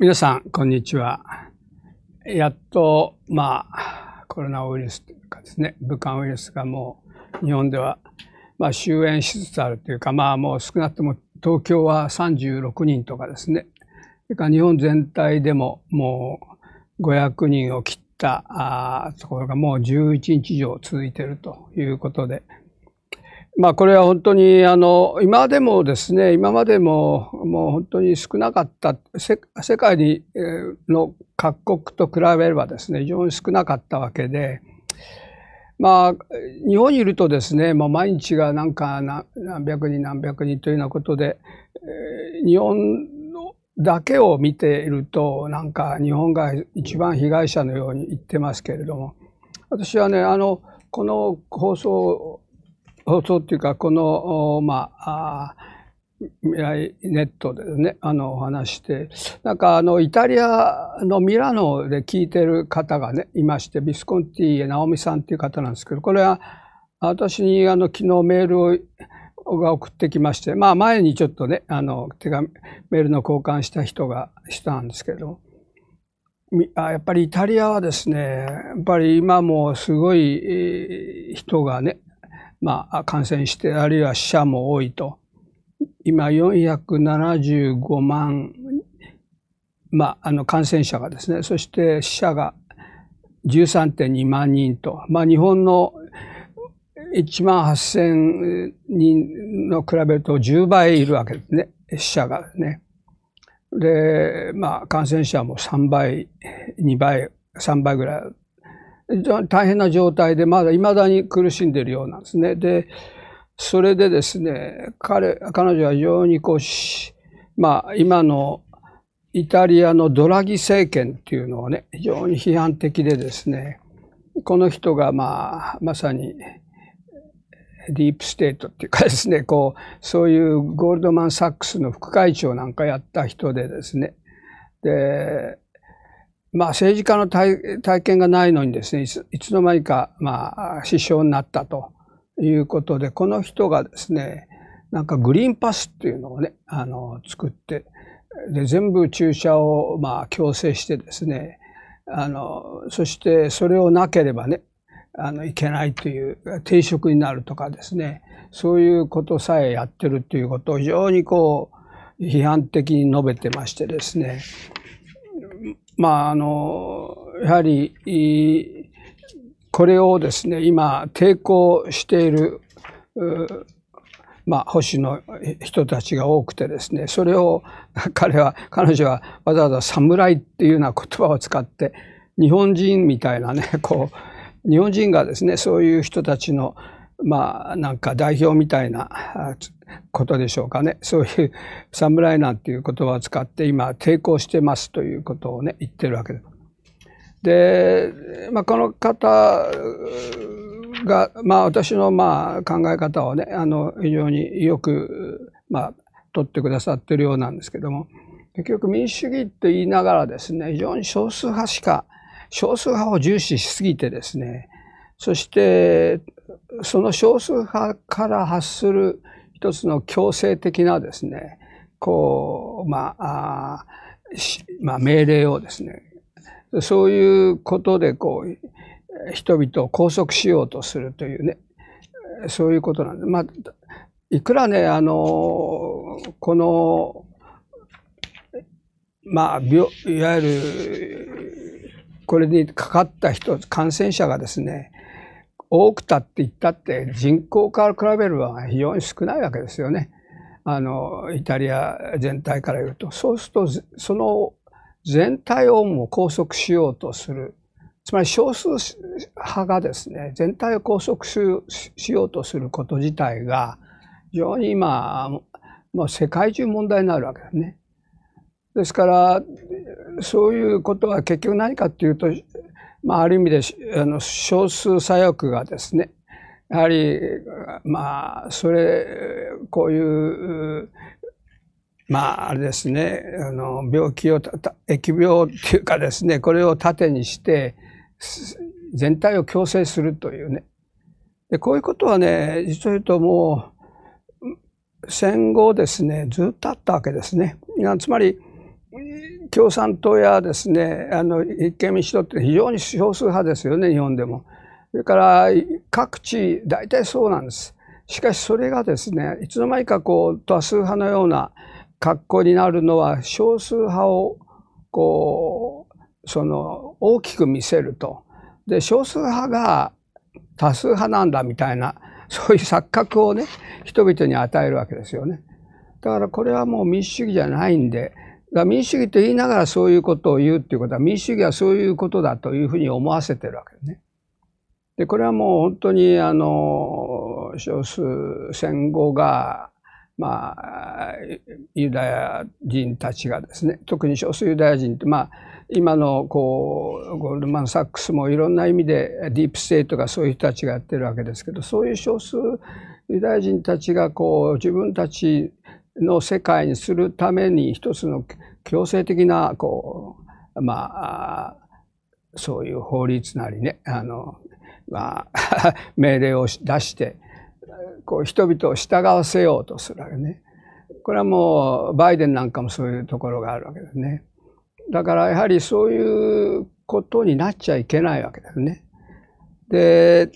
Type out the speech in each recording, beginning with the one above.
皆さん、こんにちは。やっと、まあ、コロナウイルスというかですね、武漢ウイルスがもう日本では、まあ、終焉しつつあるというか、まあ、もう少なくとも東京は36人とかですね、それから日本全体でももう500人を切ったところがもう11日以上続いているということで、まあ、これは本当にあの今でもですね今までももう本当に少なかった世界にの各国と比べればですね非常に少なかったわけで。まあ、日本にいるとですね、まあ、毎日がなんか何百人何百人というようなことで、え日本のだけを見ているとなんか日本が一番被害者のように言ってますけれども私はねあのこの放送放送っていうか、この、まあ、未来ネットでね、あの、お話して、なんかあの、イタリアのミラノで聞いてる方がね、いまして、ビスコンティ・エナオミさんっていう方なんですけど、これは、私にあの、昨日メールを、が送ってきまして、まあ前にちょっとね、あの、手紙、メールの交換した人がしたんですけど、やっぱりイタリアはですね、やっぱり今もすごい人がね、まあ、感染して、あるいは死者も多いと。今、475万、まあ、あの、感染者がですね、そして死者が13.2万人と。まあ、日本の1万8000人の比べると10倍いるわけですね、死者がね。で、まあ、感染者も3倍、2倍、3倍ぐらい大変な状態で、まだ未だに苦しんでいるようなんですね。で、それでですね、彼、彼女は非常にこう、まあ、今のイタリアのドラギ政権っていうのをね、非常に批判的でですね、この人がまあ、まさに、ディープステートっていうかですね、こう、そういうゴールドマン・サックスの副会長なんかやった人でですね、で、まあ、政治家の体験がないのにですね、いついつの間にか、まあ、首相になったということで、この人がですね、なんかグリーンパスっていうのをね、あの、作って、で、全部注射を、まあ、強制してですね、あの、そしてそれをなければね、あの、いけないという、定職になるとかですね、そういうことさえやってるということを非常にこう、批判的に述べてましてですね、まあ、あの、やはり、これをですね、今、抵抗している、まあ、保守の人たちが多くてですね、それを 彼は、彼女はわざわざ侍っていうような言葉を使って、日本人みたいなね、こう、日本人がですね、そういう人たちの、まあなんか代表みたいなことでしょうかねそういう侍なんていう言葉を使って今抵抗してますということをね言ってるわけです。で、まあ、この方が、まあ、私のまあ考え方をねあの非常によく、まあ、取ってくださってるようなんですけども結局民主主義って言いながらですね非常に少数派しか少数派を重視しすぎてですねそしてその少数派から発する一つの強制的なですねこうまあまあ、命令をですねそういうことでこう人々を拘束しようとするというねそういうことなんでまあいくらねあのこのまあいわゆるこれにかかった人感染者がですね多くたって言ったって人口から比べるば非常に少ないわけですよね。あのイタリア全体から言うとそうするとその全体をも拘束しようとするつまり少数派がですね全体を拘束しようとすること自体が非常に今もう世界中問題になるわけですね。ですからそういうことは結局何かっていうとまあ、ある意味であの少数左翼がですねやはりまあそれこういうまああれですねあの病気を疫病っていうかですねこれを盾にして全体を強制するというねでこういうことはね実を言うともう戦後ですねずっとあったわけですね。つまり共産党やですねあの立憲民主党って非常に少数派ですよね日本でも。それから各地大体そうなんです。しかしそれがですねいつの間にかこう多数派のような格好になるのは少数派をこうその大きく見せると。で少数派が多数派なんだみたいなそういう錯覚をね人々に与えるわけですよね。だからこれはもう民主主義じゃないんでが民主主義と言いながらそういうことを言うっていうことは民主主義はそういうことだというふうに思わせてるわけですね。でこれはもう本当にあの少数戦後がまあユダヤ人たちがですね特に少数ユダヤ人ってまあ今のこうゴールドマン・サックスもいろんな意味でディープステートがそういう人たちがやってるわけですけどそういう少数ユダヤ人たちがこう自分たちの世界にするために一つの強制的なこうまあそういう法律なりねあの、まあ、命令を出してこう人々を従わせようとするわけね。これはもうバイデンなんかもそういうところがあるわけですね。だからやはりそういうことになっちゃいけないわけですね。で、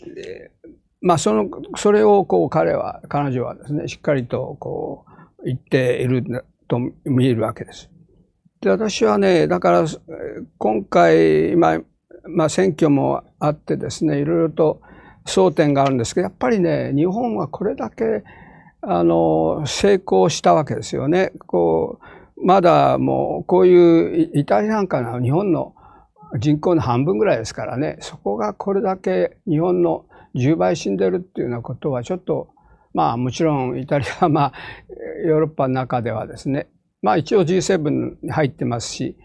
まあその、それをこう彼は、彼女はですね、しっかりとこう、言っていると見えるわけです。で私はねだから今回今、まあ、選挙もあってですねいろいろと争点があるんですけどやっぱりね日本はこれだけあの成功したわけですよね。こうまだもうこういうイタリアなんかの日本の人口の半分ぐらいですからねそこがこれだけ日本の10倍死んでるっていうようなことはちょっとまあもちろんイタリアは まあヨーロッパの中ではですね、まあ一応 G7 に入ってますし、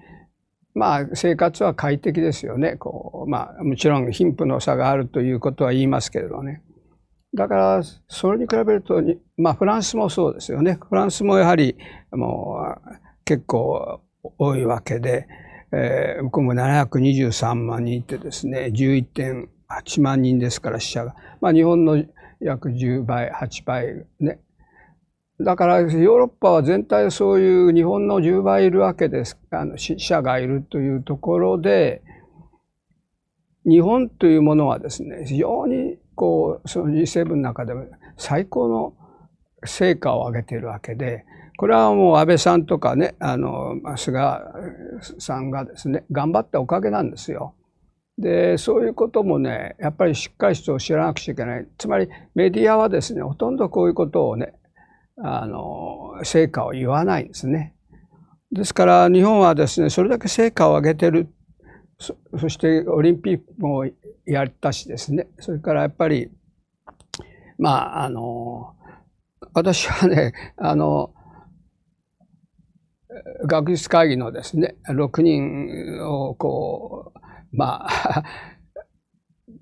まあ生活は快適ですよね。こう、まあもちろん貧富の差があるということは言いますけれどね。だからそれに比べるとまあフランスもそうですよね。フランスもやはりもう結構多いわけで、えー、僕も723万人いてですね、11.8万人ですから死者が。まあ日本の約10倍、8倍ね。だからヨーロッパは全体そういう日本の10倍いるわけです。あの死者がいるというところで、日本というものはですね、非常にこう、その G7 の中でも最高の成果を上げているわけで、これはもう安倍さんとかね、あの、菅さんがですね、頑張ったおかげなんですよ。でそういうこともねやっぱりしっかりと知らなくちゃいけないつまりメディアはですねほとんどこういうことをねあの成果を言わないんですね。ですから日本はですねそれだけ成果を上げてるそそしてオリンピックもやったしですねそれからやっぱりまああの私はねあの学術会議のですね6人をこうまあ、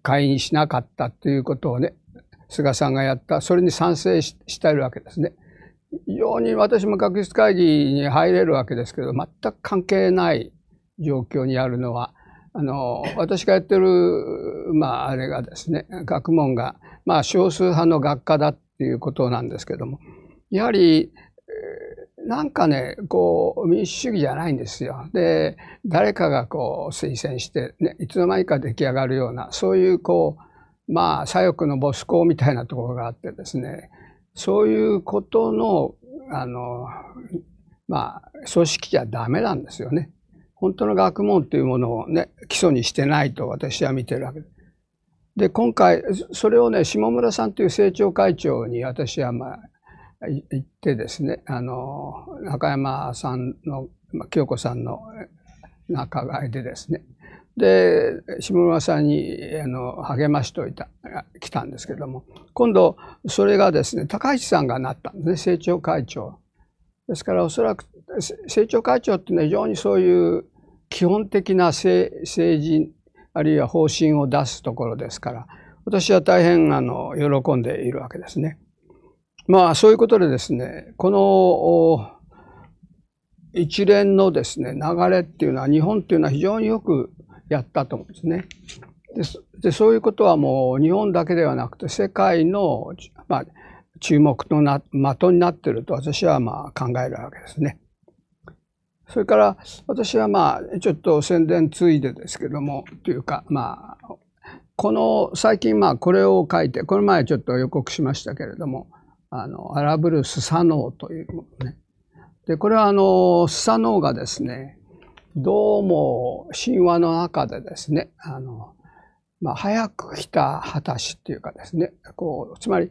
会員しなかったということをね、菅さんがやった、それに賛成しているわけですね。非常に私も学術会議に入れるわけですけど、全く関係ない状況にあるのは、あの、私がやってる、まあ、あれがですね、学問が、まあ、少数派の学科だっていうことなんですけども、やはり、なんかね、こう、民主主義じゃないんですよ。で、誰かがこう、推薦して、ね、いつの間にか出来上がるような、そういうこう、まあ、左翼のボス校みたいなところがあってですね、そういうことの、あの、まあ、組織じゃダメなんですよね。本当の学問というものをね、基礎にしてないと私は見てるわけでで、今回、それをね、下村さんという政調会長に私はまあ、行ってですね、あの、中山さんの、清子さんの仲買でですね、で、下村さんに、あの、励ましといた、来たんですけども、今度、それがですね、高市さんがなったんですね、政調会長。ですから、おそらく、政調会長っていうのは非常にそういう基本的な政治、あるいは方針を出すところですから、私は大変、あの、喜んでいるわけですね。まあそういうことでですね、この一連のですね、流れっていうのは日本っていうのは非常によくやったと思うんですね。でそういうことはもう日本だけではなくて世界の、まあ、注目のな的になってると私はまあ考えるわけですね。それから私はまあちょっと宣伝ついでですけどもというかまあこの最近まあこれを書いてこの前ちょっと予告しましたけれどもあの、荒ぶるスサノオというものね。で、これはあの、スサノオがですね、どうも神話の中でですね、あの、まあ、早く来た果たしっていうかですね、こう、つまり、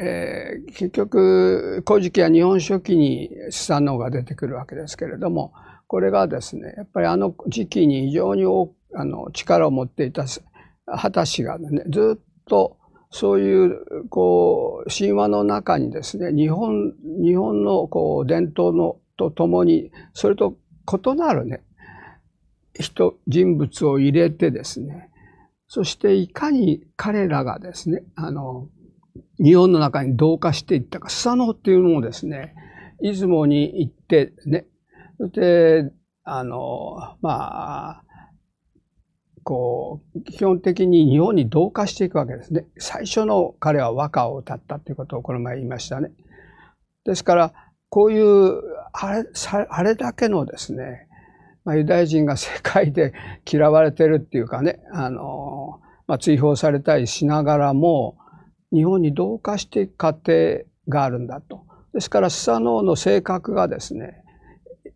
えー、結局、古事記や日本書紀にスサノオが出てくるわけですけれども、これがですね、やっぱりあの時期に非常にあの力を持っていた果たしがね、ずっとそういう、こう、神話の中にですね、日本、日本の、こう、伝統の、とともに、それと異なるね、人、人物を入れてですね、そしていかに彼らがですね、あの、日本の中に同化していったか、スサノオっていうのもですね、出雲に行ってね、そして、あの、まあ、こう、基本的に日本に同化していくわけですね。最初の彼は和歌を歌ったということをこの前言いましたね。ですから、こういうあれ、あれだけのですね、まあ、ユダヤ人が世界で嫌われてるっていうかね、あの、まあ、追放されたりしながらも、日本に同化していく過程があるんだと。ですから、スサノオの性格がですね、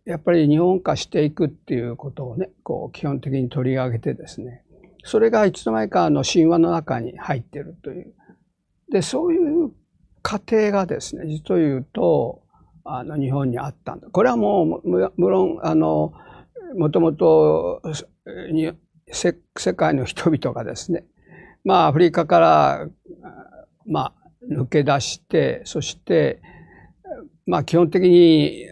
やっぱり日本化していくっていうことをねこう基本的に取り上げてですねそれがいつの間にかの神話の中に入ってるというでそういう過程がですね実を言うとあの日本にあったんだこれはもう無論あのもともと世界の人々がですねまあアフリカからまあ抜け出してそしてまあ基本的に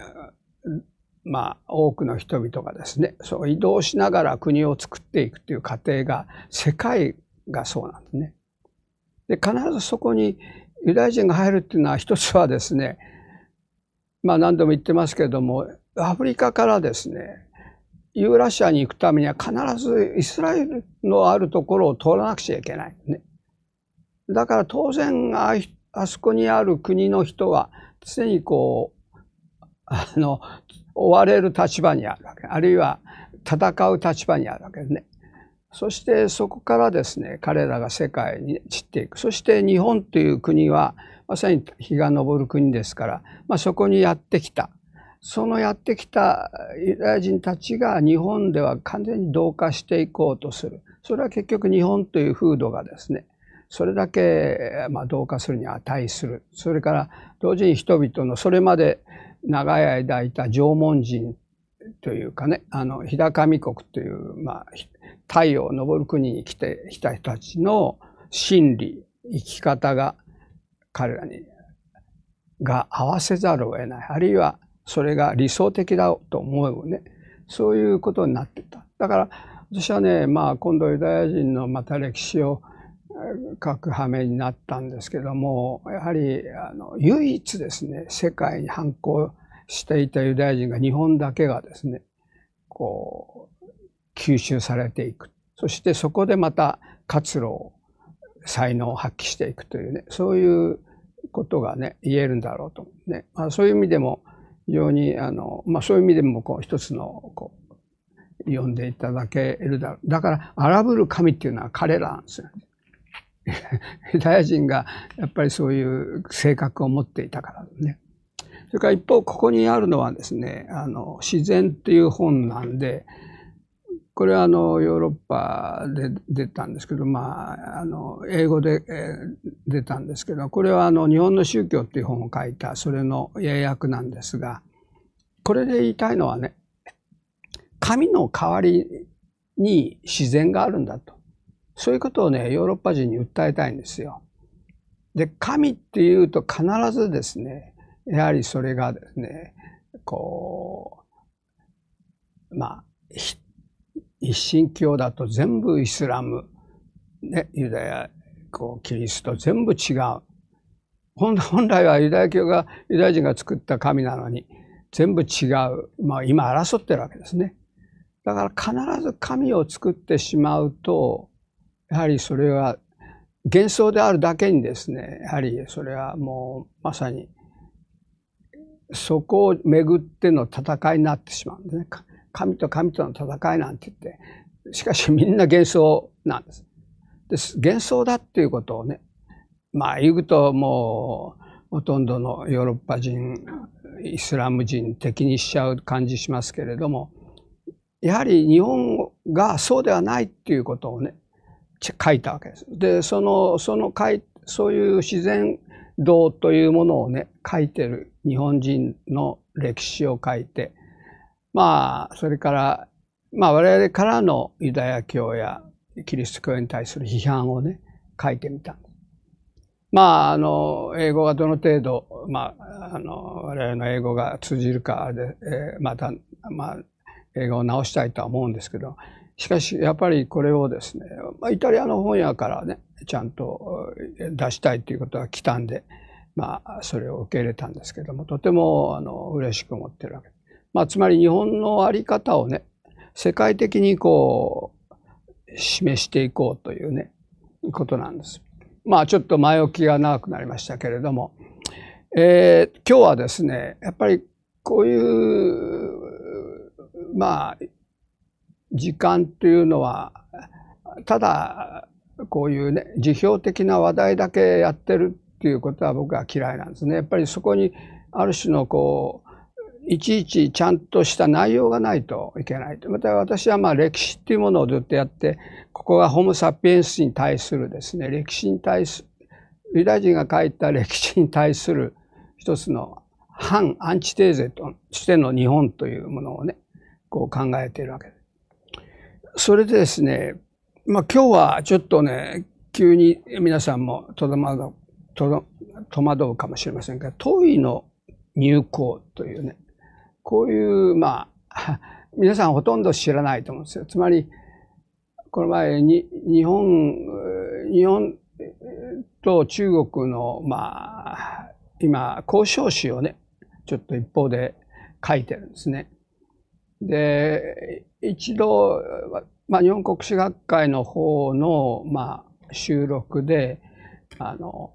まあ、多くの人々がですねそう移動しながら国を作っていくという過程が世界がそうなんですね。で必ずそこにユダヤ人が入るっていうのは一つはですねまあ何度も言ってますけれどもアフリカからですねユーラシアに行くためには必ずイスラエルのあるところを通らなくちゃいけない、ね。だから当然あそこにある国の人は常にこうあの追われる立場にあるわけあるいは戦う立場にあるわけですね。そしてそこからですね彼らが世界に散っていくそして日本という国はまさに日が昇る国ですから、まあ、そこにやってきたそのやってきたユダヤ人たちが日本では完全に同化していこうとするそれは結局日本という風土がですねそれだけ、まあ、同化するに値するそれから同時に人々のそれまで長い間いた縄文人というかね、あの、日高見国という、まあ、太陽を昇る国に来てきた人たちの心理、生き方が彼らに、が合わせざるを得ない。あるいは、それが理想的だと思うね。そういうことになってた。だから、私はね、まあ、今度ユダヤ人のまた歴史を書く羽目になったんですけどもやはりあの唯一ですね世界に反抗していたユダヤ人が日本だけがですねこう吸収されていくそしてそこでまた活路を才能を発揮していくというねそういうことがね言えるんだろうとね、まあ、そういう意味でも非常にあの、まあ、そういう意味でもこう一つのこう読んでいただけるだろうだから荒ぶる神っていうのは彼らなんですよね。ユダヤ人がやっぱりそういう性格を持っていたからね。それから一方ここにあるのはですね「あの自然」っていう本なんでこれはあのヨーロッパで出たんですけど、まあ、あの英語で、出たんですけどこれはあの「日本の宗教」っていう本を書いたそれの英訳なんですがこれで言いたいのはね神の代わりに自然があるんだと。そういうことをね、ヨーロッパ人に訴えたいんですよ。で、神っていうと必ずですね、やはりそれがですね、こう、まあ、一神教だと全部イスラム、ね、ユダヤ、こう、キリスト全部違う。本来はユダヤ教が、ユダヤ人が作った神なのに、全部違う。まあ、今争ってるわけですね。だから必ず神を作ってしまうと、やはりそれは幻想であるだけにですねやはりそれはもうまさにそこを巡っての戦いになってしまうんですね。神と神との戦いなんて言ってしかしみんな幻想なんです。です幻想だっていうことをねまあ言うともうほとんどのヨーロッパ人イスラム人敵にしちゃう感じしますけれどもやはり日本がそうではないっていうことをね書いたわけです。で、その、その書い、そういう自然道というものをね、書いてる日本人の歴史を書いて、まあ、それから、まあ、我々からのユダヤ教やキリスト教に対する批判をね、書いてみたまあ、あの、英語がどの程度、まあ、あの、我々の英語が通じるかで、えー、また、まあ、英語を直したいとは思うんですけど、しかしやっぱりこれをですね、まあ、イタリアの本屋からねちゃんと出したいということは来たんで、まあ、それを受け入れたんですけどもとてもあの嬉しく思ってるわけです。まあ、つまり日本の在り方をね世界的にこう示していこうというねことなんです。まあちょっと前置きが長くなりましたけれども、えー、今日はですねやっぱりこういうまあ時間というのはただこういうね辞表的な話題だけやってるっていうことは僕は嫌いなんですね。やっぱりそこにある種のこういちいちちゃんとした内容がないといけないと。また私はまあ歴史っていうものをずっとやってここはホモ・サピエンスに対するですね歴史に対するユダヤ人が書いた歴史に対する一つの反アンチテーゼとしての日本というものをねこう考えているわけです。それでですね、まあ今日はちょっとね、急に皆さんもとどまど戸惑うかもしれませんが、遠いの入校というね、こういう、まあ、皆さんほとんど知らないと思うんですよ。つまり、この前に、日本、日本と中国の、まあ、今、交渉史をね、ちょっと一方で書いてるんですね。で、一度、まあ、日本国史学会の方の、まあ、収録で、あの、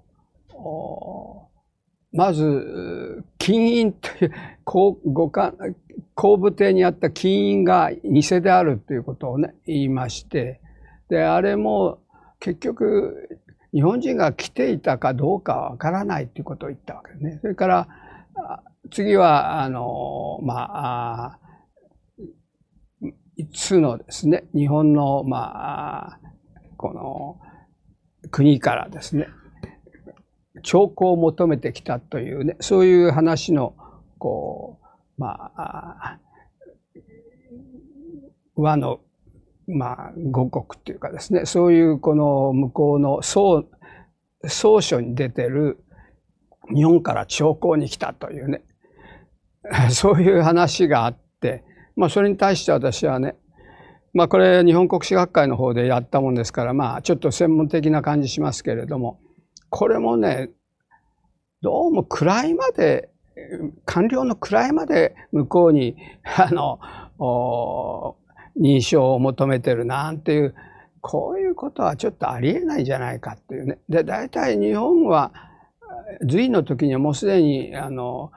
まず、金印という、後部邸にあった金印が偽であるということをね、言いまして、で、あれも結局、日本人が来ていたかどうかわからないということを言ったわけですね。それから、次は、あの、まあ、つのですね、日本の、まあ、この国からですね、兆候を求めてきたというね、そういう話の、こう、まあ、和の、まあ、五国というかですね、そういうこの向こうの総、宋書に出てる日本から兆候に来たというね、そういう話があって、まあ、それに対して私はね、まあ、これ日本国史学会の方でやったもんですから、まあ、ちょっと専門的な感じしますけれどもこれもねどうも位まで官僚の位まで向こうに あの認証を求めてるなんていうこういうことはちょっとありえないじゃないかっていうね。で大体日本は隋の時にはもうすでにあの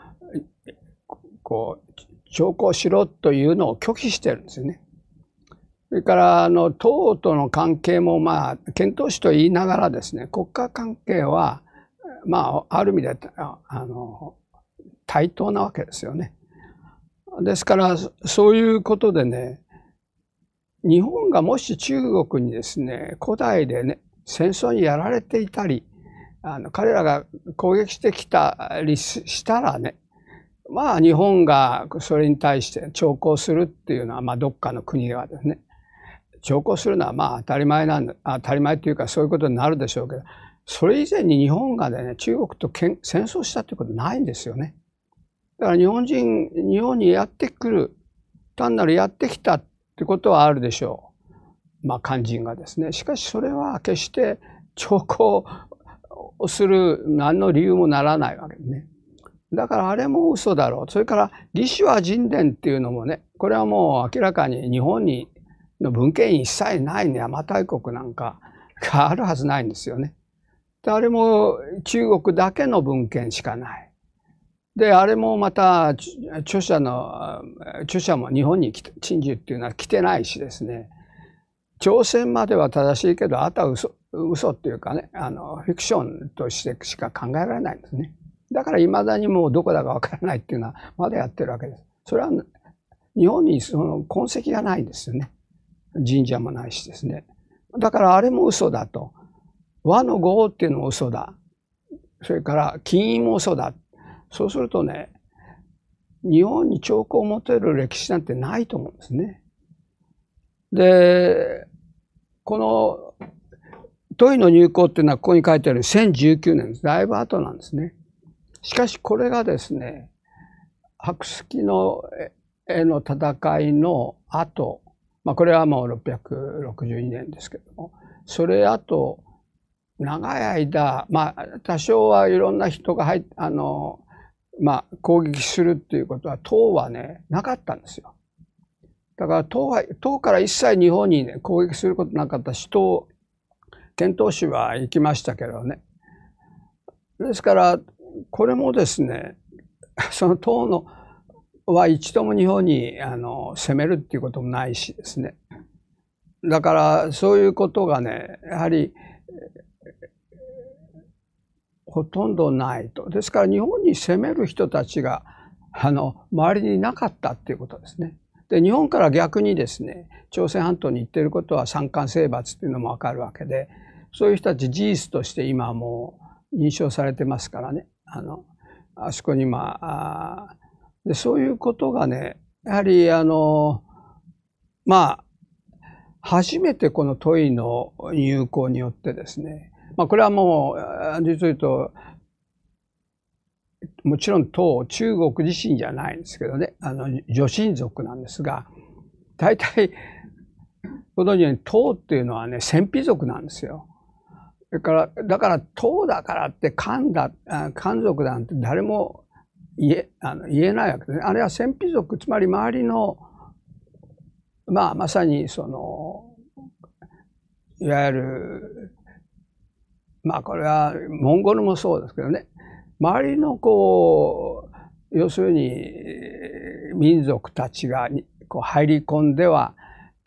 こう証拠しろというのを拒否してるんですよね。それから、あの、党との関係も、まあ、検討士と言いながらですね、国家関係は、まあ、ある意味で、あの、対等なわけですよね。ですから、そういうことでね、日本がもし中国にですね、古代でね、戦争にやられていたり、あの彼らが攻撃してきたりしたらね、まあ日本がそれに対して徴抗するっていうのは、まあどっかの国ではですね、徴抗するのはまあ当たり前なんだ、当たり前というかそういうことになるでしょうけど、それ以前に日本がね、中国と戦争したということないんですよね。だから日本人、日本にやってくる、単なるやってきたってことはあるでしょう。まあ肝心がですね。しかしそれは決して徴抗をする何の理由もならないわけですね。だからあれも嘘だろう。それから李氏は人伝っていうのもね、これはもう明らかに日本にの文献一切ない邪馬台国なんかがあるはずないんですよね。で、あれも中国だけの文献しかない。で、あれもまた著者の、著者も日本に陳樹っていうのは来てないしですね。朝鮮までは正しいけど、あとは嘘嘘っていうかね、あの、フィクションとしてしか考えられないんですね。だから未だにもうどこだかわからないっていうのはまだやってるわけです。それは日本にその痕跡がないんですよね。神社もないしですね。だからあれも嘘だと。和の語っていうのも嘘だ。それから金印も嘘だ。そうするとね、日本に兆候を持てる歴史なんてないと思うんですね。で、この、トイの入港っていうのはここに書いてある1019年です。だいぶ後なんですね。しかしこれがですね白式の絵の戦いの後、まあ、これはもう662年ですけどもそれあと長い間まあ多少はいろんな人が入あのまあ攻撃するっていうことは唐はねなかったんですよ。だから唐は唐から一切日本に、ね、攻撃することなかった人を遣唐使は行きましたけどね。ですからこれもですね、その党のは一度も日本にあの攻めるっていうこともないしですね。だからそういうことがね、やはりほとんどないと。ですから日本に攻める人たちがあの周りになかったっていうことですね。で日本から逆にですね朝鮮半島に行ってることは三冠征伐っていうのも分かるわけでそういう人たち事実として今もう認証されてますからね。あの、あそこにまあ、でそういうことがね、やはりあの、まあ、初めてこのトイの入校によってですね、まあ、これはもう、実を言うと、もちろん党、中国自身じゃないんですけどね、あの、女神族なんですが、大体、ご存知のように党っていうのはね、戦費族なんですよ。それから、だから、党だからって官だ、官族なんて誰も言えあの言えないわけですね。あれは戦費族、つまり周りの、まあ、まさに、その、いわゆる、まあ、これは、モンゴルもそうですけどね、周りの、こう、要するに、民族たちがこう入り込んでは、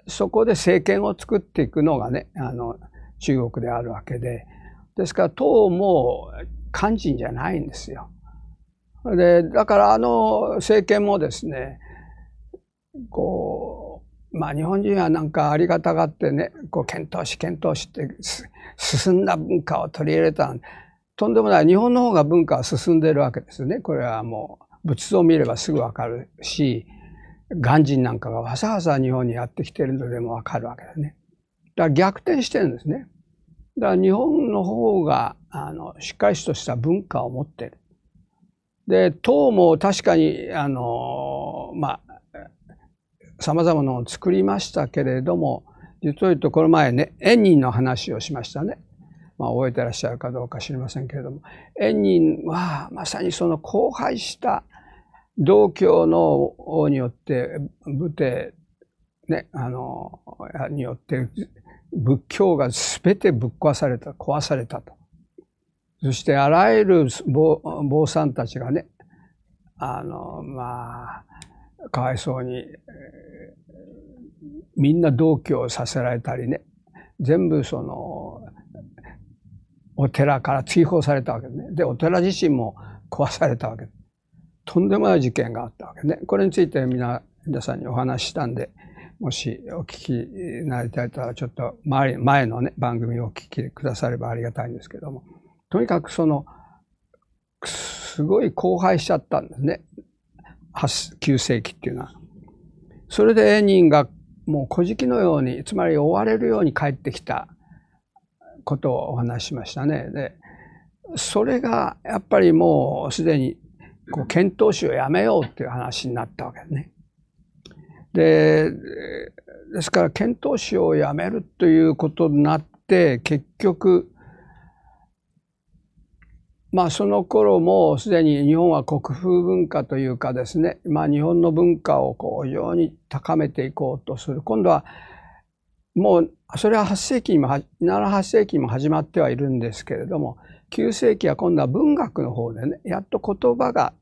そこで政権を作っていくのがね、あの、中国であるわけで、ですから唐も肝心じゃないんですよ。で、だからあの政権もですね、こう、まあ日本人はなんかありがたがってね、こう検討し検討して進んだ文化を取り入れた。とんでもない。日本の方が文化は進んでるわけですね。これはもう仏像を見ればすぐわかるし、鑑真なんかがわざわざ日本にやってきてるのでもわかるわけだね。だから逆転してるんですね。だから日本の方があのしっかりとした文化を持ってる。で党も確かにあのまあさまざまなのを作りましたけれども実を言うとこの前ね縁人の話をしましたね。まあ、覚えてらっしゃるかどうか知りませんけれども縁人はまさにその荒廃した道教の王によって武帝、ね、あのによって仏教が全てぶっ壊された、壊されたと。そしてあらゆる坊さんたちがね、あの、まあ、かわいそうに、えー、みんな同居させられたりね、全部その、お寺から追放されたわけね。で、お寺自身も壊されたわけ。とんでもない事件があったわけね。これについて皆さんにお話ししたんで、もしお聞きになりたいとはちょっと前前のね番組をお聞きくださればありがたいんですけどもとにかくそのすごい荒廃しちゃったんですね9世紀っていうのは。それでエニンがもう古事記のようにつまり追われるように帰ってきたことをお話ししましたね。でそれがやっぱりもうすでにこう遣唐使をやめようっていう話になったわけですね。でですから遣唐使をやめるということになって結局まあその頃もすでに日本は国風文化というかですね、まあ、日本の文化をこう非常に高めていこうとする今度はもうそれは8世紀にも78世紀にも始まってはいるんですけれども9世紀は今度は文学の方でねやっと言葉が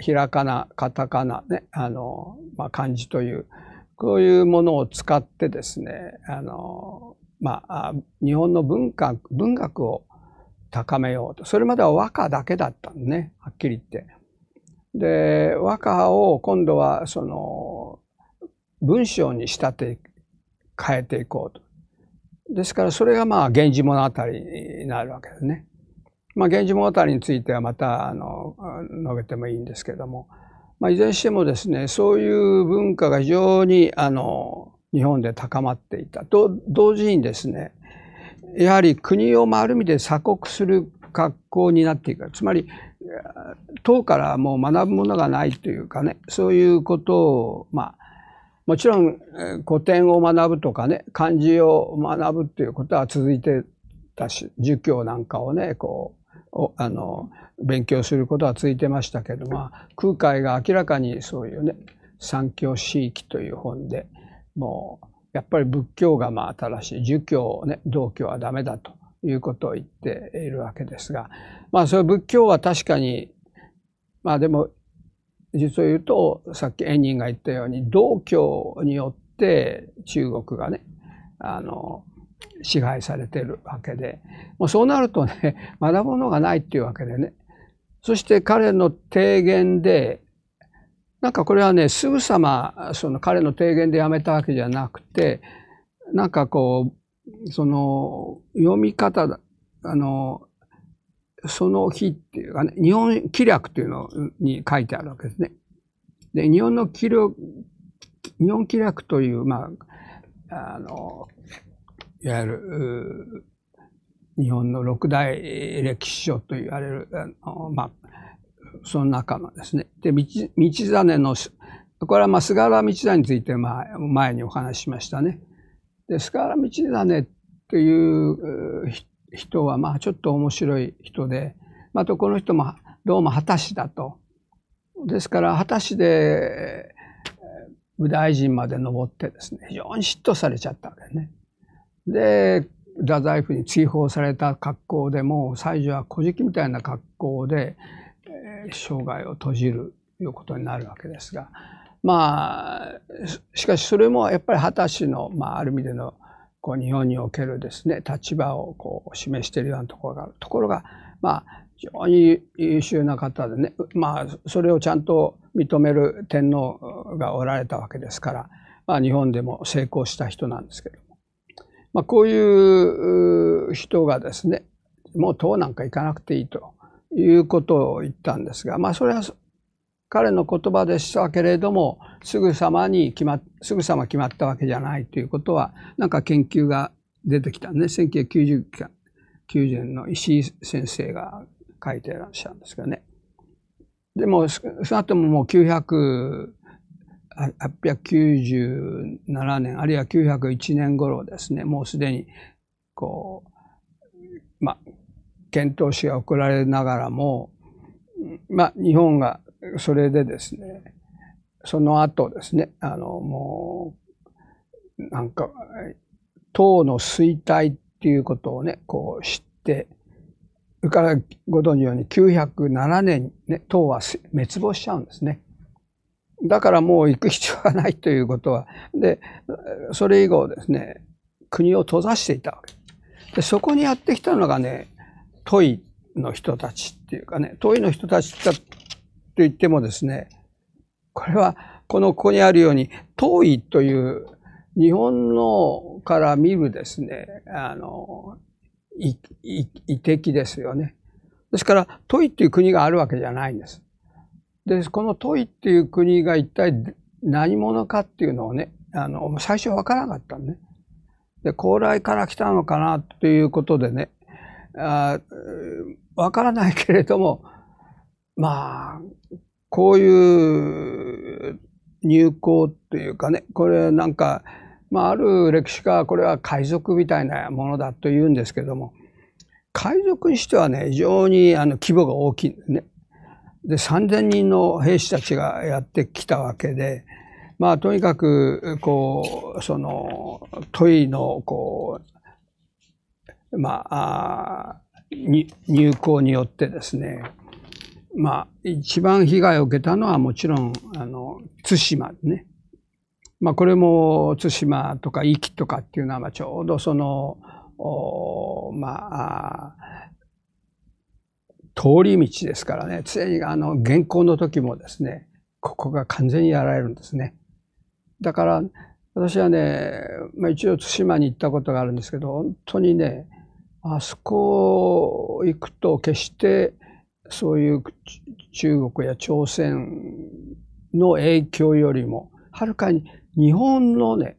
ひらかな、カタカナ、ね、あの、まあ、漢字という、こういうものを使ってですね、あの、まあ、日本の文化、文学を高めようと。それまでは和歌だけだったんね、はっきり言って。で、和歌を今度は、その、文章に仕立て、変えていこうと。ですから、それがまあ、源氏物語になるわけですね。まあ、源氏物語についてはまたあの述べてもいいんですけども、まあ、いずれにしてもですねそういう文化が非常にあの日本で高まっていたと同時にですねやはり国をある意味で鎖国する格好になっていくつまり唐からもう学ぶものがないというかねそういうことをまあもちろん古典を学ぶとかね漢字を学ぶっていうことは続いてたし儒教なんかをねこあの勉強することはついてましたけども空海が明らかにそういうね「三教四域」という本でもうやっぱり仏教がまあ新しい儒教ね道教はダメだということを言っているわけですがまあそれ仏教は確かにまあでも実を言うとさっき縁人が言ったように道教によって中国がねあの支配されているわけでもうそうなるとね学ぶ ものがないっていうわけでねそして彼の提言でなんかこれはねすぐさまその彼の提言でやめたわけじゃなくてなんかこうその読み方あのその日っていうかね日本気略っていうのに書いてあるわけですね。で日本の気力日本気略というまああのいわゆる、日本の六大歴史書と言われる、あのまあ、その中のですね。で、道真の、これはまあ菅原道真について、前にお話ししましたね。で、菅原道真という人は、まあ、ちょっと面白い人で、またこの人もどうも果たしだと。ですから、果たしで、武大臣まで登ってですね、非常に嫉妬されちゃったわけですね。で太宰府に追放された格好でもう西条は小じみたいな格好で、えー、生涯を閉じるいうことになるわけですがまあしかしそれもやっぱり二十歳の、まあ、ある意味でのこう日本におけるですね立場をこう示しているようなところがあるところがまあ非常に優秀な方でねまあそれをちゃんと認める天皇がおられたわけですから、まあ、日本でも成功した人なんですけどもまあ、こういう人がですね、もう党なんか行かなくていいということを言ったんですが、まあ、それは彼の言葉でしたけれども、すぐさまに決ま、すぐさま決まったわけじゃないということは、なんか研究が出てきたんで、ね、1990年の石井先生が書いてらっしゃるんですけどね。でも、少なくとももう900 897年、あるいは901年頃ですね、もうすでに、こう、まあ、遣唐使が送られながらも、まあ、日本がそれでですね、その後ですね、あの、もう、なんか、唐の衰退っていうことをね、こう知って、それからご存じのように907年、ね、唐は滅亡しちゃうんですね。だからもう行く必要はないということは、で、それ以後ですね、国を閉ざしていたわけ。で、そこにやってきたのがね、トイの人たちっていうかね、トイの人たちだと言ってもですね、これは、このここにあるように、トイという日本のから見るですね、あの、遺的ですよね。ですから、トイっていう国があるわけじゃないんです。で、このトイっていう国が一体何者かっていうのをね、あの、最初分からなかったのね。で、高麗から来たのかなっていうことでね、あ分からないけれども、まあ、こういう入港っていうかね、これなんか、まあ、ある歴史家はこれは海賊みたいなものだと言うんですけども、海賊にしてはね、非常にあの規模が大きいんですね。で3,000人の兵士たちがやってきたわけで、まあ、とにかくこうその問いのこう、まあ、入港によってですねまあ、一番被害を受けたのはもちろんあの対馬ね、まあ、これも対馬とか壱岐とかっていうのはちょうどそのまあ通り道ですからね、常にあの原稿の時もですね、ここが完全にやられるんですね。だから、私はね、まあ、一応対馬に行ったことがあるんですけど、本当にね、あそこ行くと決してそういう中国や朝鮮の影響よりも、はるかに日本のね、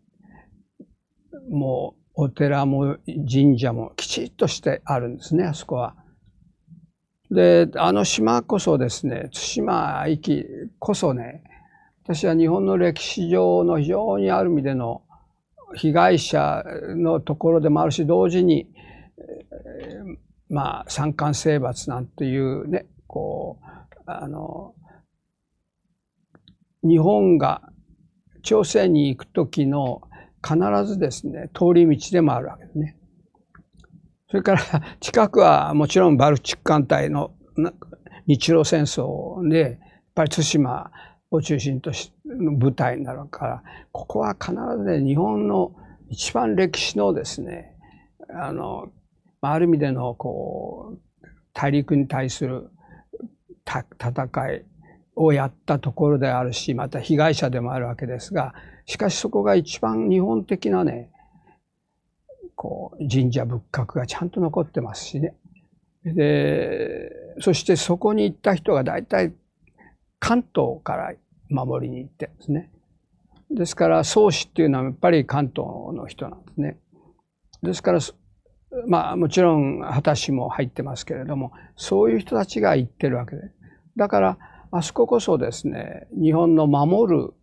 もうお寺も神社もきちっとしてあるんですね、あそこは。で、あの島こそですね、対馬行きこそね、私は日本の歴史上の非常にある意味での被害者のところでもあるし、同時に、えまあ、三冠征伐なんていうね、こう、あの、日本が朝鮮に行く時の必ずですね、通り道でもあるわけですね。それから近くはもちろんバルチック艦隊の日露戦争でやっぱり対馬を中心とし舞台になるからここは必ずね日本の一番歴史のですねあのある意味でのこう大陸に対する戦いをやったところであるしまた被害者でもあるわけですがしかしそこが一番日本的なねこう神社仏閣がちゃんと残ってますしね。でそしてそこに行った人が大体関東から守りに行ってですね。ですから宗師っていうのはやっぱり関東の人なんですね。ですからまあもちろん畑氏も入ってますけれどもそういう人たちが行ってるわけで。だからあそここそですね日本の守る、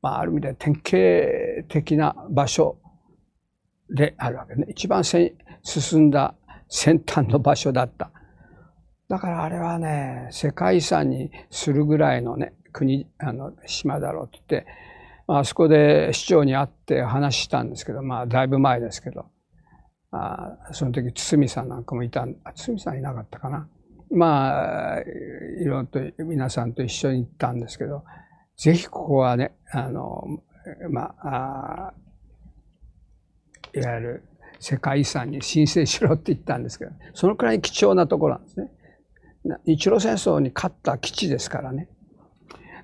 まあ、ある意味で典型的な場所であるわけね。一番進んだ先端の場所だった。だからあれはね、世界遺産にするぐらいのね、国、あの、島だろうって言って、まあ、そこで市長に会って話したんですけど、まあ、だいぶ前ですけど、あその時、堤さんなんかもいた、堤さんいなかったかな。まあ、いろいろと皆さんと一緒に行ったんですけど、ぜひここはね、あの、まあいわゆる世界遺産に申請しろって言ったんですけど、そのくらい貴重なところなんですね。日露戦争に勝った基地ですからね。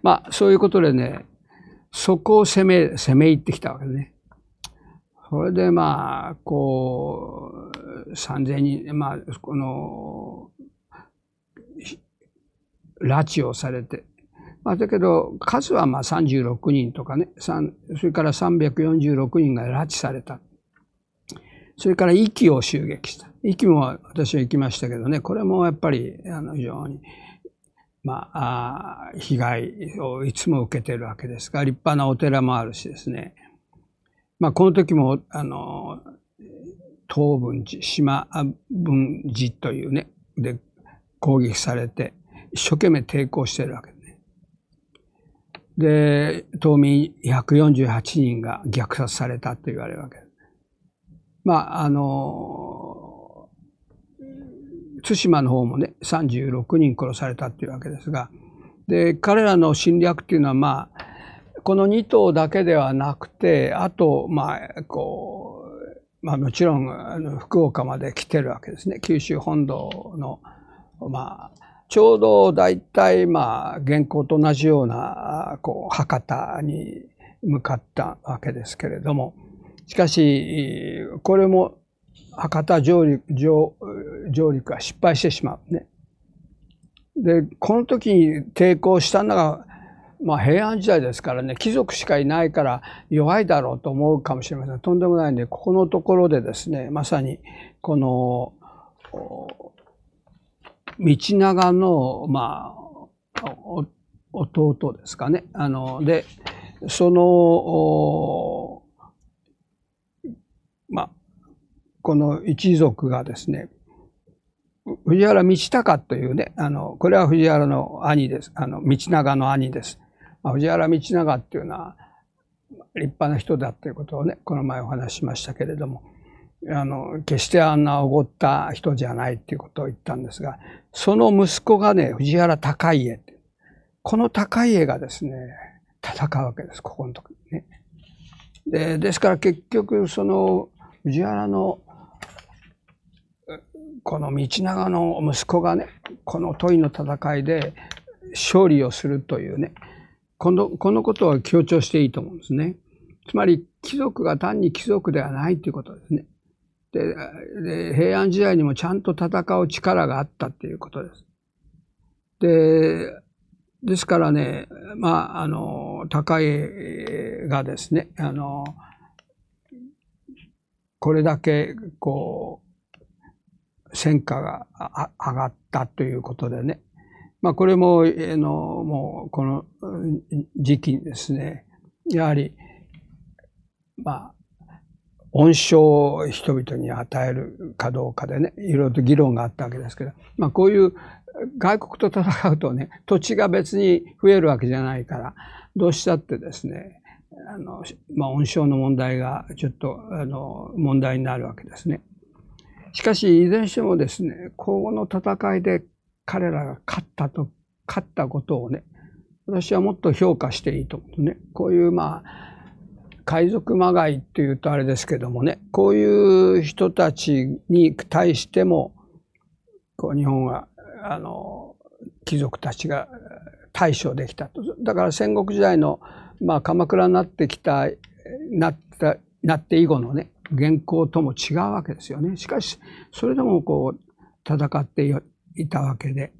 まあ、そういうことでね、そこを攻め、攻め入ってきたわけね。それでまあ、こう、3000人、まあ、この、拉致をされて、まあ、だけど、数はまあ36人とかね、それから346人が拉致された。それから息を襲撃した。息も私は行きましたけどね、これもやっぱり、あの、非常に、まあ、被害をいつも受けてるわけですが、立派なお寺もあるしですね。まあ、この時も、あの、東文寺、島文寺というね、で、攻撃されて、一生懸命抵抗してるわけですね。で、島民148人が虐殺されたと言われるわけです。まあ、あの、対馬の方もね、36人殺されたっていうわけですが、で、彼らの侵略っていうのは、まあ、この2頭だけではなくて、あと、まあ、こう、まあ、もちろん、あの、福岡まで来てるわけですね。九州本土の、まあ、ちょうど大体まあ現行と同じようなこう博多に向かったわけですけれどもしかし、これも博多上陸上上陸は失敗してしまうね。で、この時に抵抗したのが、まあ、平安時代ですからね貴族しかいないから弱いだろうと思うかもしれませんとんでもないんでここのところでですねまさにこの道長の、まあ、弟ですかねあのでそのまあ、この一族がですね、藤原道隆というね、あの、これは藤原の兄です。あの、道長の兄です。まあ、藤原道長っていうのは、立派な人だということをね、この前お話ししましたけれども、あの、決してあんなおごった人じゃないっていうことを言ったんですが、その息子がね、藤原高家ってこの高家がですね、戦うわけです、ここの時にね。で、ですから結局、その、藤原のこの道長の息子がねこの問いの戦いで勝利をするというねこのこのことを強調していいと思うんですね。つまり貴族が単に貴族ではないということですね。で平安時代にもちゃんと戦う力があったっていうことです。でですからねまああの高家がですねあのこれだけこう戦果が上がったということでね、まあ、これもあのもうこの時期にですねやはりまあ恩賞を人々に与えるかどうかでねいろいろと議論があったわけですけど、まあ、こういう外国と戦うとね土地が別に増えるわけじゃないからどうしたってですねあの、まあ、温床の問題がちょっとあの問題になるわけですね。しかし、いずれにしてもですね、今後の戦いで彼らが勝ったと、勝ったことをね、私はもっと評価していいと思うね。こういう、まあ、海賊まがいっていうとあれですけどもね、こういう人たちに対しても、こう日本は、あの、貴族たちが対処できたと。だから戦国時代のまあ、鎌倉になってきたなったなって以後のね原稿とも違うわけですよねしかしそれでもこう戦っていたわけで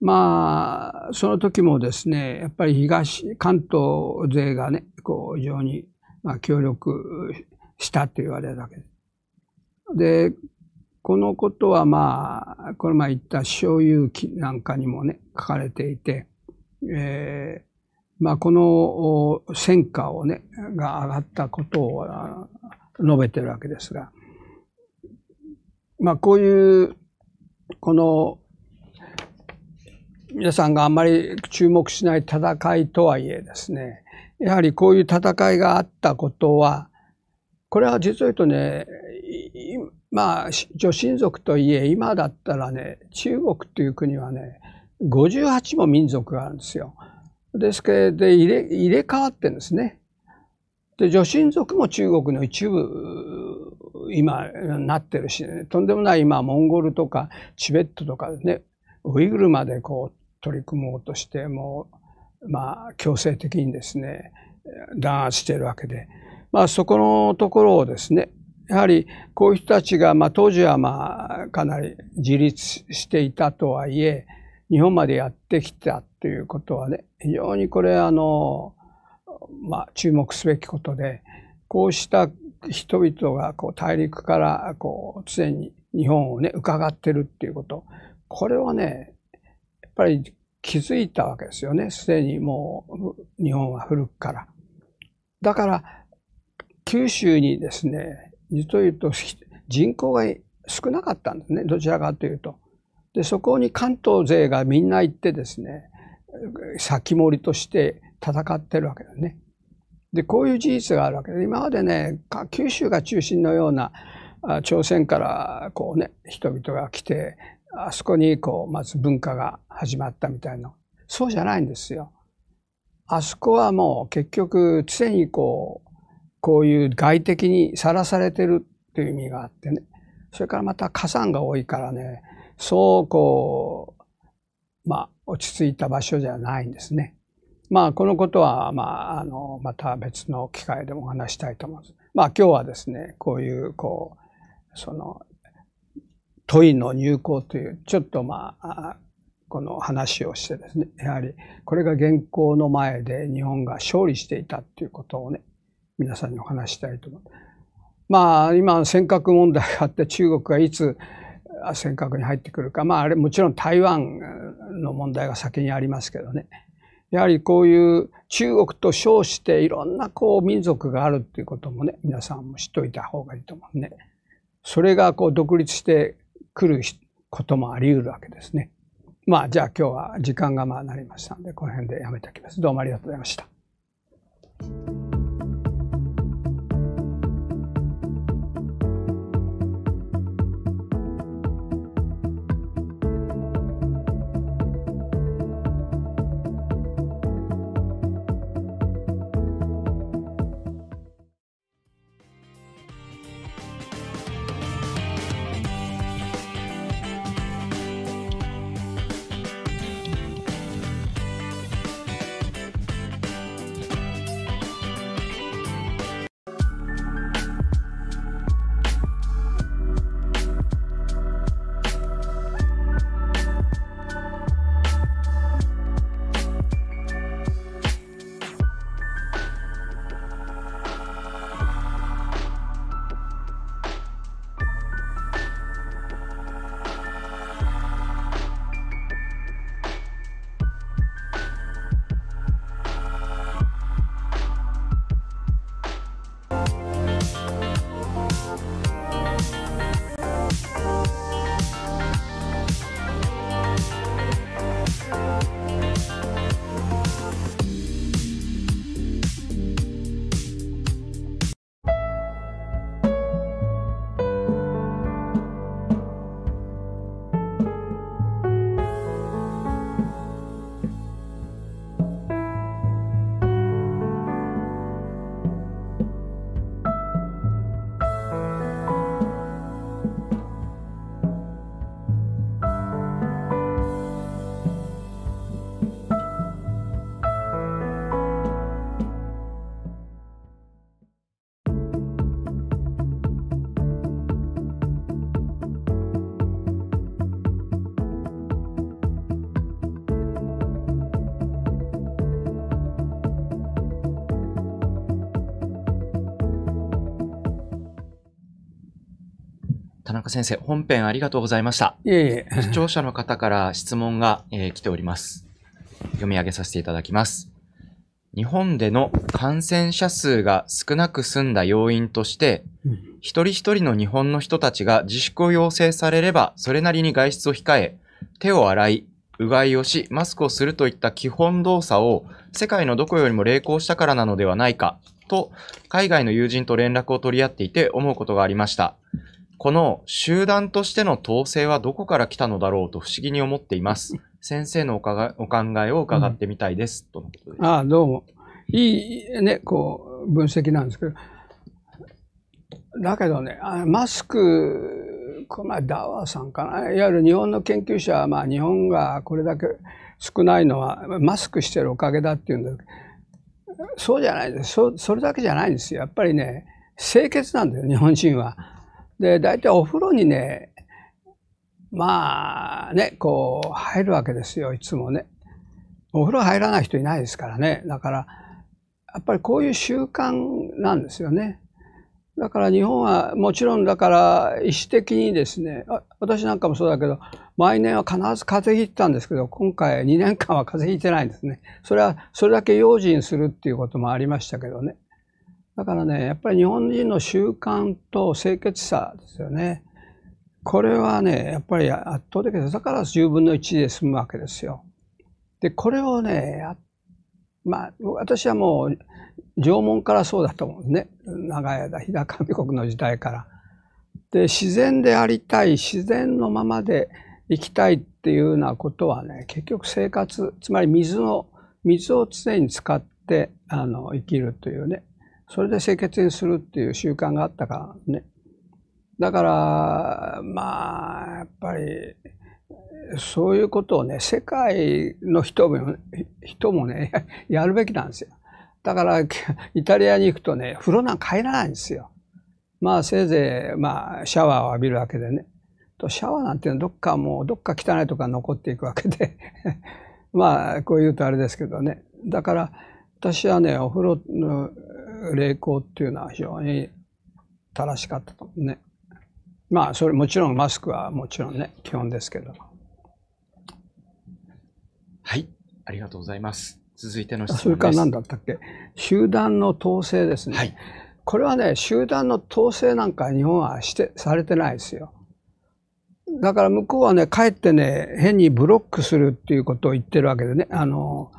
まあその時もですねやっぱり東関東勢がねこう非常にまあ協力したと言われるわけで。でこのことはまあこの前言った「小遊記」なんかにもね書かれていて、えー、まあ、この戦果をね、が上がったことを述べてるわけですが、まあ、こういう、この、皆さんがあんまり注目しない戦いとはいえですね、やはりこういう戦いがあったことは、これは実を言うとね、まあ、女神族といえ、今だったらね、中国という国はね、58も民族があるんですよ。ですけど入れ、入れ替わってんですね。で、女神族も中国の一部、今、なってるし、ね、とんでもない今、モンゴルとか、チベットとかね、ウイグルまでこう、取り組もうとして、もう、まあ、強制的にですね、弾圧しているわけで、まあ、そこのところをですね、やはりこういう人たちが、まあ、当時はまあかなり自立していたとはいえ日本までやってきたということはね、非常にこれあの、まあ、注目すべきことで、こうした人々がこう大陸からこう常に日本をね、伺ってるっていうこと、これはね、やっぱり気づいたわけですよね。すでにもう日本は古くから。だから、九州にですね、実を言うと人口が少なかったんですね。どちらかというと。で、そこに関東勢がみんな行ってですね、先盛りとして戦ってるわけだね。で、こういう事実があるわけで、今までね、九州が中心のような朝鮮からこうね、人々が来て、あそこにこう、まず文化が始まったみたいな。そうじゃないんですよ。あそこはもう結局常にこう、こういう外敵にさらされてるっていう意味があってね。それからまた火山が多いからね、そうこう、まあ、落ち着いた場所じゃないんですね。まあこのことは、まあ、あのまた別の機会でも話したいと思います。まあ今日はですねこういうこうその問いの入稿というちょっとまあこの話をしてですねやはりこれが現行の前で日本が勝利していたっていうことをね皆さんにお話したいと思います。まあ今尖閣問題があって中国がいつ尖閣に入ってくるか、まあ、あれもちろん台湾の問題が先にありますけどねやはりこういう中国と称していろんなこう民族があるっていうこともね皆さんも知っておいた方がいいと思うねそれがこう独立してくることもありうるわけですねまあじゃあ今日は時間がまあなりましたのでこの辺でやめておきますどうもありがとうございました先生、本編ありがとうございました。いえいえ。視聴者の方から質問が、えー、来ております。読み上げさせていただきます。日本での感染者数が少なく済んだ要因として、一人一人の日本の人たちが自粛を要請されれば、それなりに外出を控え、手を洗い、うがいをし、マスクをするといった基本動作を世界のどこよりも励行したからなのではないかと、海外の友人と連絡を取り合っていて思うことがありました。この集団としての統制はどこから来たのだろうと不思議に思っています。先生のおかお考えを伺ってみたいです。うん、とのことです。ああ、どうも。いいね、こう、分析なんですけど。だけどね、あマスク、こま前ダワーさんかな。いわゆる日本の研究者は、まあ日本がこれだけ少ないのは、マスクしてるおかげだっていうんだけど、そうじゃないです。そそれだけじゃないんですよ。やっぱりね、清潔なんだよ、日本人は。で、大体お風呂にね、まあね、こう入るわけですよ、いつもね。お風呂入らない人いないですからね。だから、やっぱりこういう習慣なんですよね。だから日本はもちろんだから意思的にですね、私なんかもそうだけど、毎年は必ず風邪ひいてたんですけど、今回2年間は風邪ひいてないんですね。それは、それだけ用心するっていうこともありましたけどね。だからね、やっぱり日本人の習慣と清潔さですよね。これはね、やっぱり圧倒的です。だから10分の1で済むわけですよ。で、これをね、まあ、私はもう、縄文からそうだと思うんですね。長い間、日高美国の時代から。で、自然でありたい、自然のままで生きたいっていうようなことはね、結局生活、つまり水の、水を常に使って、あの、生きるというね、それで清潔にするっていう習慣があったからね。だから、まあ、やっぱり、そういうことをね、世界の人も人もね、やるべきなんですよ。だから、イタリアに行くとね、風呂なんか入らないんですよ。まあ、せいぜい、まあ、シャワーを浴びるわけでね。と、シャワーなんていうのはどっかもう、どっか汚いとこが残っていくわけで。まあ、こう言うとあれですけどね。だから、私はね、お風呂霊光っていうのは非常に正しかったとね。まあ、それもちろんマスクはもちろんね、基本ですけど。はい、ありがとうございます。続いての質問です。それから何だったっけ集団の統制ですね。はい、これはね、集団の統制なんか日本はして、されてないですよ。だから向こうはね、かえってね、変にブロックするっていうことを言ってるわけでね、あの、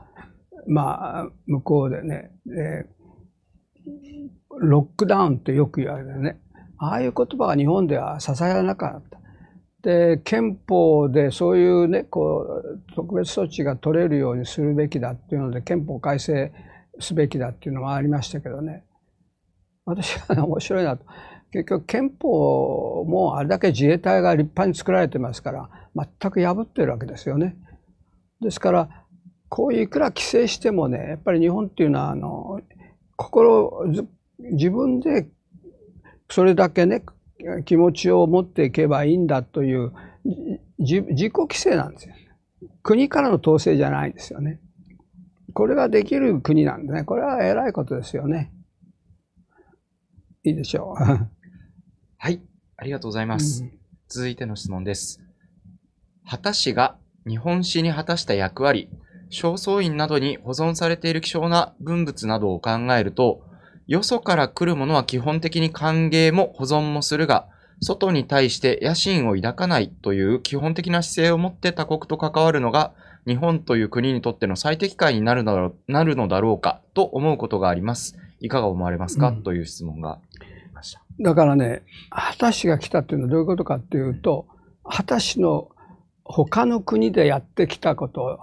まあ、向こうでね、えーロックダウンってよく言われるね。ああいう言葉が日本では支えられなかった。で、憲法でそういうね、こう、特別措置が取れるようにするべきだっていうので、憲法改正すべきだっていうのはありましたけどね。私は、ね、面白いなと。結局憲法もあれだけ自衛隊が立派に作られてますから全く破ってるわけですよね。ですからこういくら規制してもねやっぱり日本っていうのはあの心自分でそれだけね気持ちを持っていけばいいんだという自己規制なんですよ、国からの統制じゃないですよね。これができる国なんでね、これは偉いことですよね。いいでしょう。はい、ありがとうございます。うん、続いての質問です。果たしが日本史に果たした役割正倉院などに保存されている希少な文物などを考えると、よそから来るものは基本的に歓迎も保存もするが、外に対して野心を抱かないという基本的な姿勢を持って他国と関わるのが、日本という国にとっての最適解になるのなるのだろうかと思うことがあります。いかが思われますか、うん、という質問がました。だからね、果たしが来たっていうのはどういうことかっていうと、果たしの他の国でやってきたこと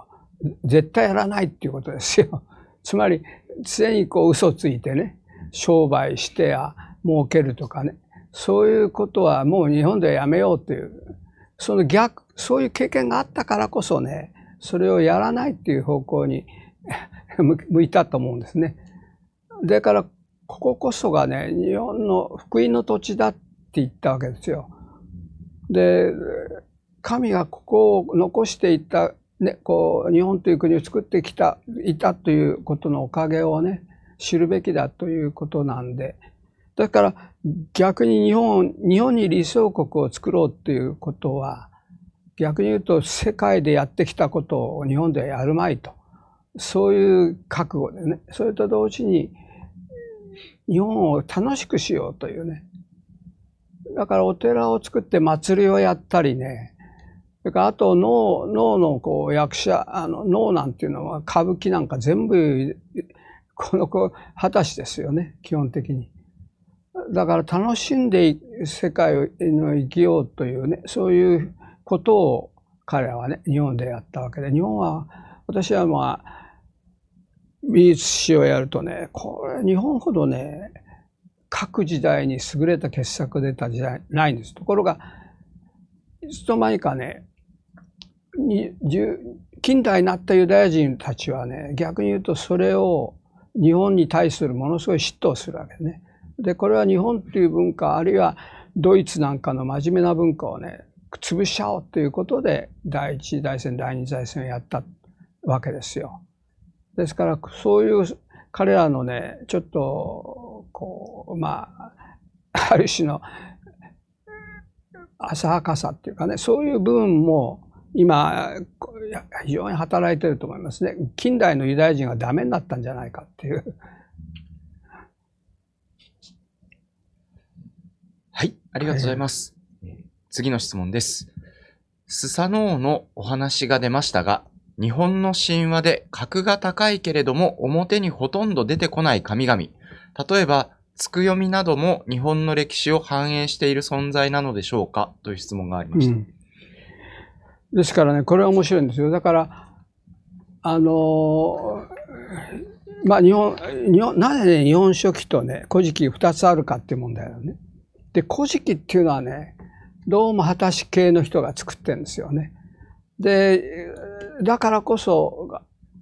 絶対やらないっていうことですよ。つまり常にこう嘘ついてね商売してや儲けるとかねそういうことはもう日本ではやめようというその逆そういう経験があったからこそねそれをやらないっていう方向に 向いたと思うんですね。だからこここそがね日本の福音の土地だって言ったわけですよ。で神がここを残していったね、こう日本という国を作ってきたいたということのおかげをね知るべきだということなんでだから逆に日本日本に理想国を作ろうということは逆に言うと世界でやってきたことを日本ではやるまいとそういう覚悟でねそれと同時に日本を楽しくしようというねだからお寺を作って祭りをやったりねれからあと脳、脳のこう役者、あの脳なんていうのは歌舞伎なんか全部、この子、二十歳ですよね、基本的に。だから楽しんで世界の生きようというね、そういうことを彼らはね、日本でやったわけで、日本は、私はまあ、美術史をやるとね、これ日本ほどね、各時代に優れた傑作出た時代ないんです。ところが、いつの間にかね、近代になったユダヤ人たちはね逆に言うとそれを日本に対するものすごい嫉妬するわけね。でこれは日本っていう文化あるいはドイツなんかの真面目な文化をね潰しちゃおうということで第一次大戦第二次大戦をやったわけですよ。ですからそういう彼らのねちょっとこうまあある種の浅はかさっていうかねそういう部分も今、非常に働いてると思いますね。近代のユダヤ人がダメになったんじゃないかっていう。はい、ありがとうございます。はい、次の質問です。スサノオのお話が出ましたが、日本の神話で格が高いけれども表にほとんど出てこない神々。例えば、つくよみなども日本の歴史を反映している存在なのでしょうかという質問がありました。うんですからねこれは面白いんですよだからあのまあ日本日本なぜ、ね、日本書紀とね古事記2つあるかっていう問題だよね。で古事記っていうのはねどうも果たし系の人が作ってるんですよね。でだからこそ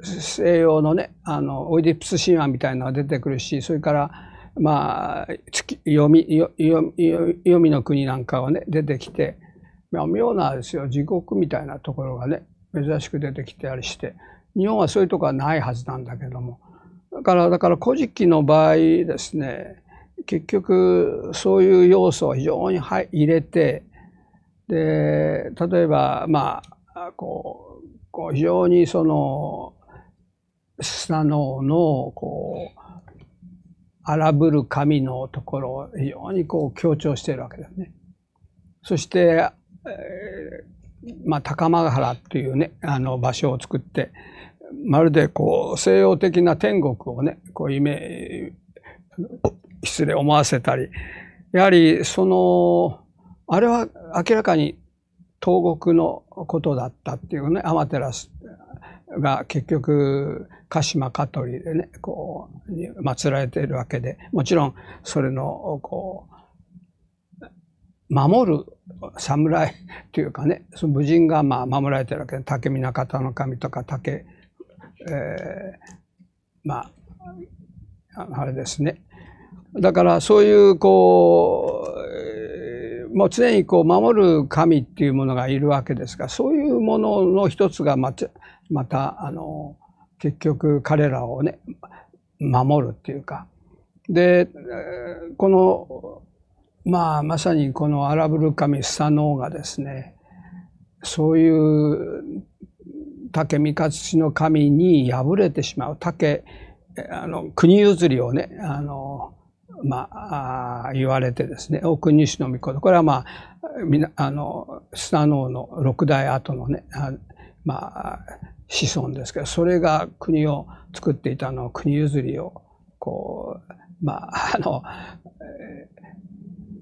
西洋のねあのオイディプス神話みたいなのが出てくるしそれからまあ読み読みの国なんかはね出てきて妙なですよ地獄みたいなところがね珍しく出てきてたりして日本はそういうとこはないはずなんだけどもだからだから「古事記」の場合ですね結局そういう要素を非常に入れてで例えばまあこうこう非常にその砂ののこう荒ぶる神のところを非常にこう強調しているわけですね。そしてまあ、高間原っていうねあの場所を作ってまるでこう西洋的な天国をねこう夢失礼思わせたりやはりそのあれは明らかに東国のことだったっていうね天照が結局鹿島香取でねこう祀られているわけでもちろんそれのこう守る侍というかねその武人がまあ守られてるわけで竹見中田の神とか竹、えー、まああれですねだからそういうこうもう常にこう守る神っていうものがいるわけですがそういうものの一つがまたまたあの結局彼らをね守るっていうかでこのまあ、まさにこの荒ぶる神スサノオがですね、そういう竹三勝の神に敗れてしまう竹、あの、国譲りをね、あの、まあ、言われてですね、奥西の御子、これはまあ、みな、あの、スサノオの六代後のね、あまあ、子孫ですけど、それが国を作っていたの国譲りを、こう、まあ、あの、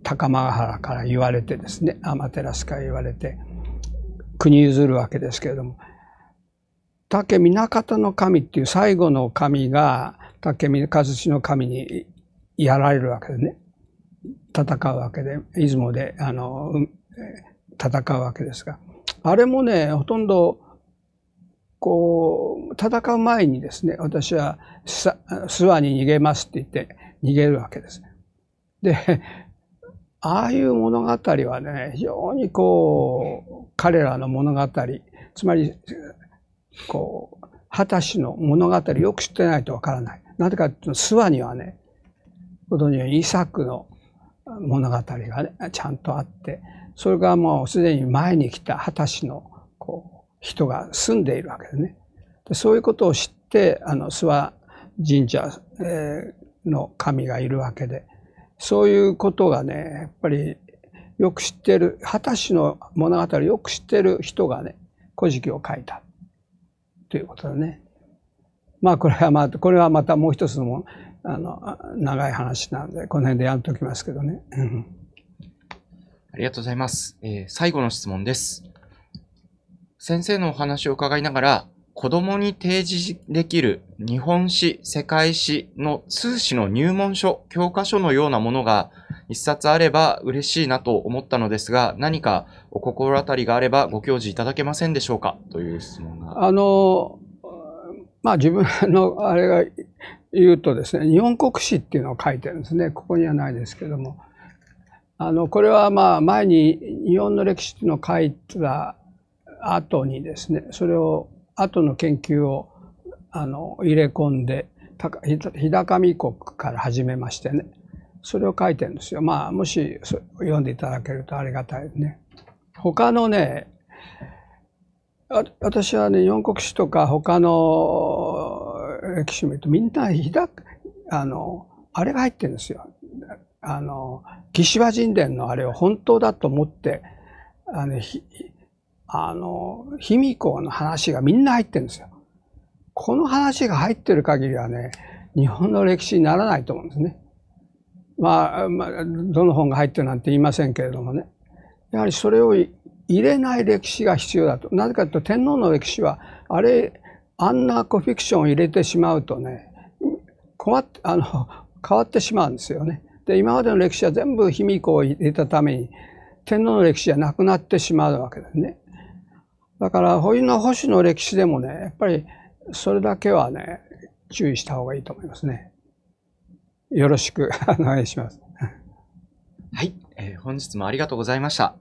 高間原から言われてですね天照から言われて国譲るわけですけれども武南方の神っていう最後の神が武南一氏の神にやられるわけでね戦うわけで出雲であの戦うわけですがあれもねほとんどこう戦う前にですね私は諏訪に逃げますって言って逃げるわけです。でああいう物語はね非常にこう彼らの物語つまりこう二十歳の物語よく知ってないとわからない。なぜかというと諏訪にはねことにはイサクの物語がねちゃんとあってそれがもうすでに前に来た二十歳のこう人が住んでいるわけでね。でそういうことを知ってあの諏訪神社の神がいるわけでそういうことがね、やっぱりよく知ってる、二十歳の物語をよく知ってる人がね、古事記を書いたということだね。まあこれはまあ、これはまたもう一つのあの長い話なんで、この辺でやっときますけどね。ありがとうございます、えー、最後の質問です。先生のお話を伺いながら、子供に提示できる日本史、世界史の通史の入門書、教科書のようなものが一冊あれば嬉しいなと思ったのですが、何かお心当たりがあればご教示いただけませんでしょうかという質問が。あの、まあ自分のあれが言うとですね、日本国史っていうのを書いてるんですね。ここにはないですけども。あの、これはまあ前に日本の歴史っていうのを書いた後にですね、それを後の研究をあの入れ込んで日高見国から始めましてねそれを書いてるんですよまあもし読んでいただけるとありがたいね。他のね私はね四国史とか他の歴史見るとみんな日高あのあれが入ってるんですよ。あの岸和神殿のあれを本当だと思ってあのあの、卑弥呼の話がみんな入ってるんですよ。この話が入ってる限りはね、日本の歴史にならないと思うんですね。まあ、まあ、どの本が入ってるなんて言いませんけれどもね。やはりそれを入れない歴史が必要だと。なぜかというと天皇の歴史は、あれ、あんなコフィクションを入れてしまうとね、困って、あの、変わってしまうんですよね。で、今までの歴史は全部卑弥呼を入れたために、天皇の歴史じゃなくなってしまうわけですね。だから星の星の歴史でもね、やっぱりそれだけはね、注意した方がいいと思いますね。よろしくお願いします。はい、えー、本日もありがとうございました。